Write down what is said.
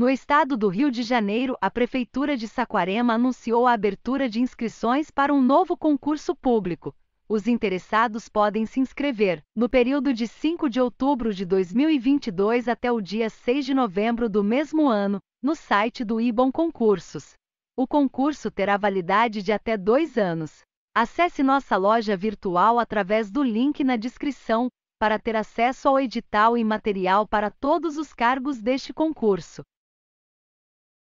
No estado do Rio de Janeiro, a Prefeitura de Saquarema anunciou a abertura de inscrições para um novo concurso público. Os interessados podem se inscrever no período de 5 de outubro de 2022 até o dia 6 de novembro do mesmo ano, no site do IBOM Concursos. O concurso terá validade de até dois anos. Acesse nossa loja virtual através do link na descrição para ter acesso ao edital e material para todos os cargos deste concurso.